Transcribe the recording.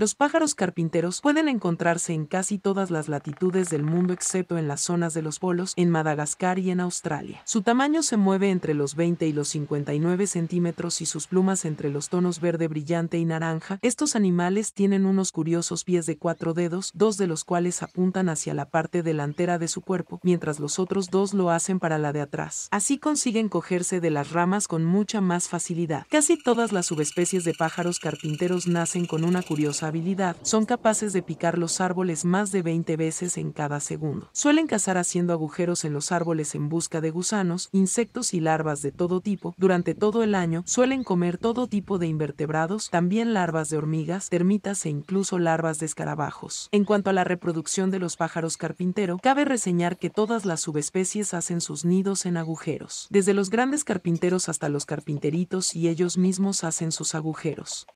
Los pájaros carpinteros pueden encontrarse en casi todas las latitudes del mundo excepto en las zonas de los polos, en Madagascar y en Australia. Su tamaño se mueve entre los 20 y los 59 centímetros y sus plumas entre los tonos verde brillante y naranja. Estos animales tienen unos curiosos pies de cuatro dedos, dos de los cuales apuntan hacia la parte delantera de su cuerpo, mientras los otros dos lo hacen para la de atrás. Así consiguen cogerse de las ramas con mucha más facilidad. Casi todas las subespecies de pájaros carpinteros nacen con una curiosa habilidad, son capaces de picar los árboles más de 20 veces en cada segundo. Suelen cazar haciendo agujeros en los árboles en busca de gusanos, insectos y larvas de todo tipo. Durante todo el año, suelen comer todo tipo de invertebrados, también larvas de hormigas, termitas e incluso larvas de escarabajos. En cuanto a la reproducción de los pájaros carpintero, cabe reseñar que todas las subespecies hacen sus nidos en agujeros. Desde los grandes carpinteros hasta los carpinteritos y ellos mismos hacen sus agujeros.